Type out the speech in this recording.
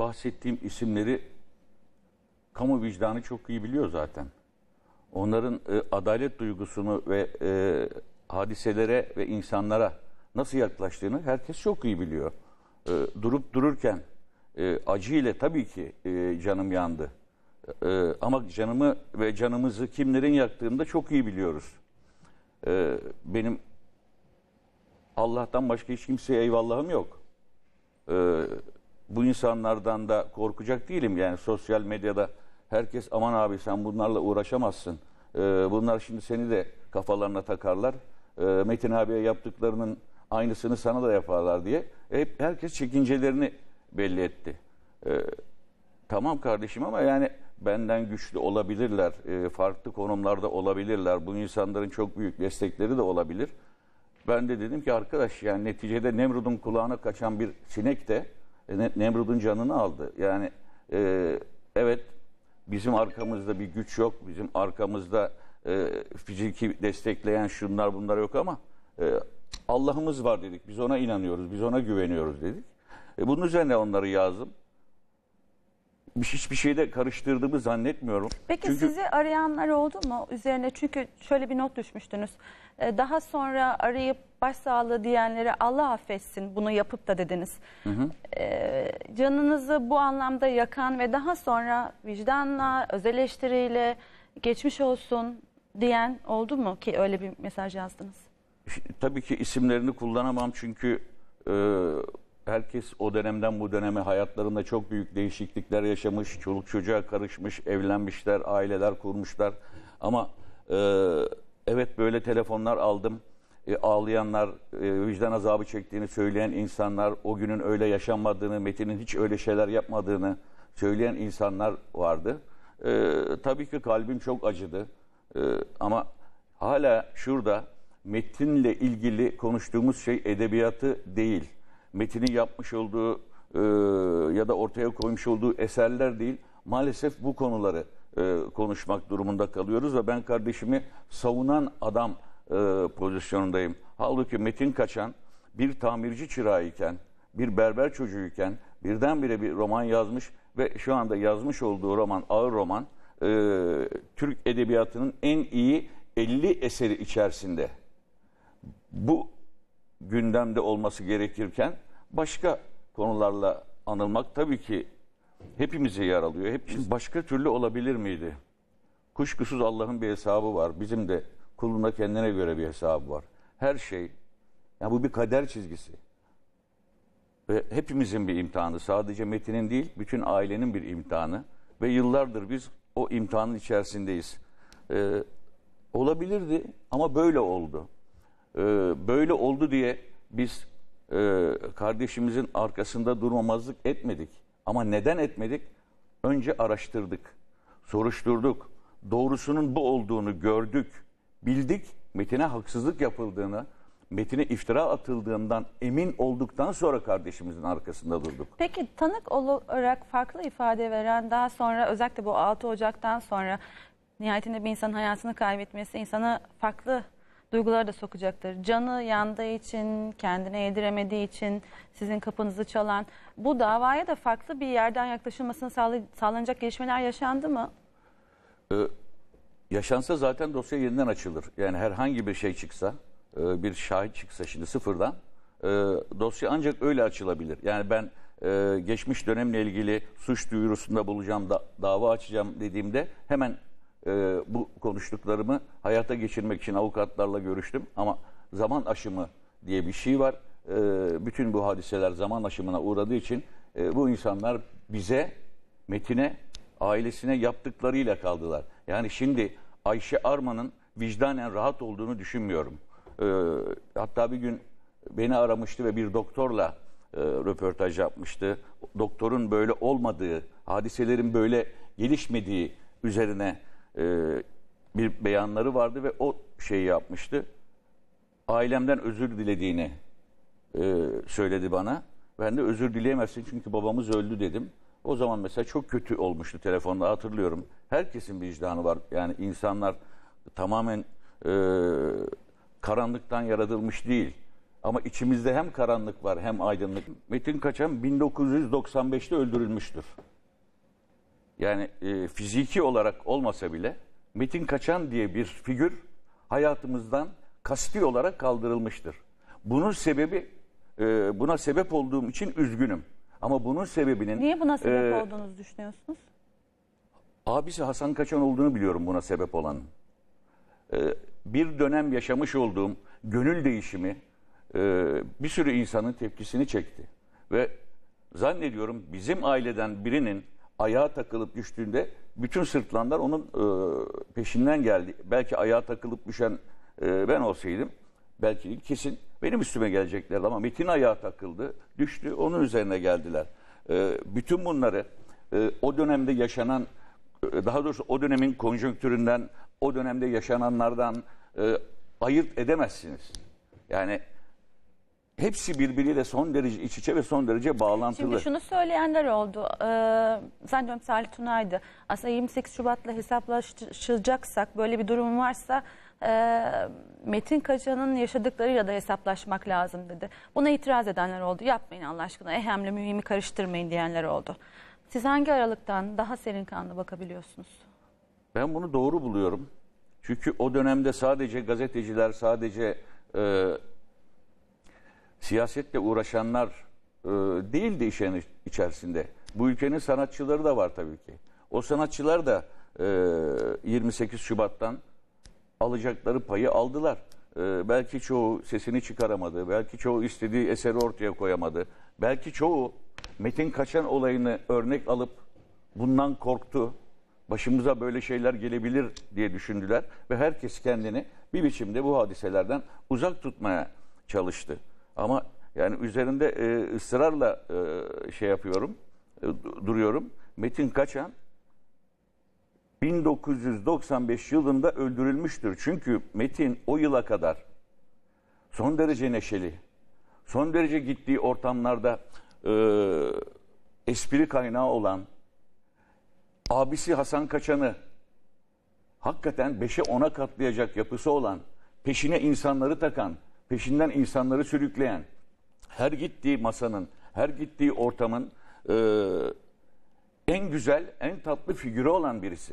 bahsettiğim isimleri kamu vicdanı çok iyi biliyor zaten. Onların e, adalet duygusunu ve e, hadiselere ve insanlara nasıl yaklaştığını herkes çok iyi biliyor. E, durup dururken e, acıyla tabii ki e, canım yandı. E, ama canımı ve canımızı kimlerin yaktığını da çok iyi biliyoruz. E, benim Allah'tan başka hiç kimseye eyvallahım yok insanlardan da korkacak değilim. Yani sosyal medyada herkes aman abi sen bunlarla uğraşamazsın. Ee, bunlar şimdi seni de kafalarına takarlar. Ee, Metin abiye yaptıklarının aynısını sana da yaparlar diye. Hep herkes çekincelerini belli etti. Ee, tamam kardeşim ama yani benden güçlü olabilirler. E, farklı konumlarda olabilirler. Bu insanların çok büyük destekleri de olabilir. Ben de dedim ki arkadaş yani neticede Nemrud'un kulağına kaçan bir sinek de e, Nemrud'un canını aldı. Yani e, evet bizim arkamızda bir güç yok. Bizim arkamızda e, fiziki destekleyen şunlar bunlar yok ama e, Allah'ımız var dedik. Biz ona inanıyoruz. Biz ona güveniyoruz dedik. E, bunun üzerine onları yazdım bir, şey, hiçbir şeyde karıştırdığımı zannetmiyorum. Peki Çünkü... sizi arayanlar oldu mu üzerine? Çünkü şöyle bir not düşmüştünüz. Ee, daha sonra arayıp başsağlığı diyenlere Allah affetsin bunu yapıp da dediniz. Hı hı. Ee, canınızı bu anlamda yakan ve daha sonra vicdanla, öz eleştiriyle geçmiş olsun diyen oldu mu ki öyle bir mesaj yazdınız? Tabii ki isimlerini kullanamam çünkü... E herkes o dönemden bu döneme hayatlarında çok büyük değişiklikler yaşamış. Çoluk çocuğa karışmış, evlenmişler, aileler kurmuşlar. Ama e, evet böyle telefonlar aldım. E, ağlayanlar, e, vicdan azabı çektiğini söyleyen insanlar, o günün öyle yaşanmadığını, Metin'in hiç öyle şeyler yapmadığını söyleyen insanlar vardı. E, tabii ki kalbim çok acıdı. E, ama hala şurada metinle ilgili konuştuğumuz şey edebiyatı değil Metin'in yapmış olduğu e, ya da ortaya koymuş olduğu eserler değil. Maalesef bu konuları e, konuşmak durumunda kalıyoruz ve ben kardeşimi savunan adam e, pozisyonundayım. Halbuki Metin Kaçan bir tamirci çırağı bir berber çocuğuyken birdenbire bir roman yazmış ve şu anda yazmış olduğu roman, ağır roman, e, Türk Edebiyatı'nın en iyi 50 eseri içerisinde. Bu gündemde olması gerekirken başka konularla anılmak tabii ki hepimizi yaralıyor. alıyor. Hepimiz başka türlü olabilir miydi? Kuşkusuz Allah'ın bir hesabı var. Bizim de kulunda kendine göre bir hesabı var. Her şey, yani bu bir kader çizgisi. Ve hepimizin bir imtihanı. Sadece Metin'in değil, bütün ailenin bir imtihanı. Ve yıllardır biz o imtihanın içerisindeyiz. Ee, olabilirdi ama böyle oldu e, böyle oldu diye biz e, kardeşimizin arkasında durmamazlık etmedik. Ama neden etmedik? Önce araştırdık, soruşturduk, doğrusunun bu olduğunu gördük, bildik, Metin'e haksızlık yapıldığını, Metin'e iftira atıldığından emin olduktan sonra kardeşimizin arkasında durduk. Peki tanık olarak farklı ifade veren daha sonra özellikle bu 6 Ocak'tan sonra nihayetinde bir insanın hayatını kaybetmesi insana farklı duygulara da sokacaktır. Canı yandığı için, kendine yediremediği için sizin kapınızı çalan. Bu davaya da farklı bir yerden yaklaşılmasını sağlanacak gelişmeler yaşandı mı? Ee, yaşansa zaten dosya yeniden açılır. Yani herhangi bir şey çıksa, e, bir şahit çıksa şimdi sıfırdan e, dosya ancak öyle açılabilir. Yani ben e, geçmiş dönemle ilgili suç duyurusunda bulacağım, da, dava açacağım dediğimde hemen e, bu konuştuklarımı hayata geçirmek için avukatlarla görüştüm ama zaman aşımı diye bir şey var. E, bütün bu hadiseler zaman aşımına uğradığı için e, bu insanlar bize, Metin'e, ailesine yaptıklarıyla kaldılar. Yani şimdi Ayşe Arman'ın vicdanen rahat olduğunu düşünmüyorum. E, hatta bir gün beni aramıştı ve bir doktorla e, röportaj yapmıştı. Doktorun böyle olmadığı, hadiselerin böyle gelişmediği üzerine e, bir beyanları vardı ve o şeyi yapmıştı. Ailemden özür dilediğini e, söyledi bana. Ben de özür dileyemezsin çünkü babamız öldü dedim. O zaman mesela çok kötü olmuştu telefonda hatırlıyorum. Herkesin vicdanı var. Yani insanlar tamamen e, karanlıktan yaratılmış değil. Ama içimizde hem karanlık var hem aydınlık. Metin Kaçan 1995'te öldürülmüştür yani e, fiziki olarak olmasa bile Metin Kaçan diye bir figür hayatımızdan kasti olarak kaldırılmıştır. Bunun sebebi e, buna sebep olduğum için üzgünüm. Ama bunun sebebinin... Niye buna e, sebep e, olduğunuzu düşünüyorsunuz? Abisi Hasan Kaçan olduğunu biliyorum buna sebep olan. E, bir dönem yaşamış olduğum gönül değişimi e, bir sürü insanın tepkisini çekti. Ve zannediyorum bizim aileden birinin ayağa takılıp düştüğünde bütün sırtlanlar onun e, peşinden geldi. Belki ayağa takılıp düşen e, ben olsaydım belki kesin benim üstüme geleceklerdi ama Metin ayağa takıldı, düştü, onun üzerine geldiler. E, bütün bunları e, o dönemde yaşanan, e, daha doğrusu o dönemin konjonktüründen, o dönemde yaşananlardan e, ayırt edemezsiniz. Yani hepsi birbiriyle son derece iç içe ve son derece bağlantılı. Şimdi şunu söyleyenler oldu. Ee, zannediyorum Salih Tunay'dı. Aslında 28 Şubat'la hesaplaşacaksak böyle bir durum varsa e, Metin Kaca'nın yaşadıklarıyla da hesaplaşmak lazım dedi. Buna itiraz edenler oldu. Yapmayın Allah aşkına. Ehemle eh, mühimi karıştırmayın diyenler oldu. Siz hangi aralıktan daha serin kanlı bakabiliyorsunuz? Ben bunu doğru buluyorum. Çünkü o dönemde sadece gazeteciler, sadece e, siyasetle uğraşanlar e, değil de işin içerisinde. Bu ülkenin sanatçıları da var tabii ki. O sanatçılar da e, 28 Şubat'tan alacakları payı aldılar. E, belki çoğu sesini çıkaramadı, belki çoğu istediği eseri ortaya koyamadı. Belki çoğu Metin Kaçan olayını örnek alıp bundan korktu. Başımıza böyle şeyler gelebilir diye düşündüler ve herkes kendini bir biçimde bu hadiselerden uzak tutmaya çalıştı. Ama yani üzerinde e, ısrarla e, şey yapıyorum, e, duruyorum. Metin Kaçan 1995 yılında öldürülmüştür. Çünkü Metin o yıla kadar son derece neşeli, son derece gittiği ortamlarda e, espri kaynağı olan abisi Hasan Kaçan'ı hakikaten 5'e 10'a katlayacak yapısı olan, peşine insanları takan, peşinden insanları sürükleyen, her gittiği masanın, her gittiği ortamın e, en güzel, en tatlı figürü olan birisi.